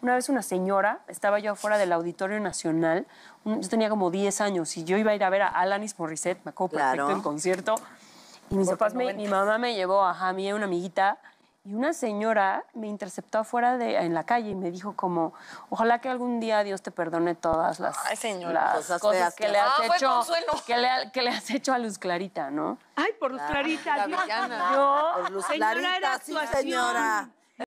Una vez una señora, estaba yo afuera del Auditorio Nacional, yo tenía como 10 años y yo iba a ir a ver a Alanis Morissette, me acuerdo claro. perfecto en concierto. Y mis mi mamá me llevó a Jamie, una amiguita, y una señora me interceptó afuera de, en la calle y me dijo como, ojalá que algún día Dios te perdone todas las, cosas, que, le has ah, hecho, que le, has hecho a Luz Clarita, ¿no? Ay, por Luz Clarita, la Yo, por Luz Clarita, era señora.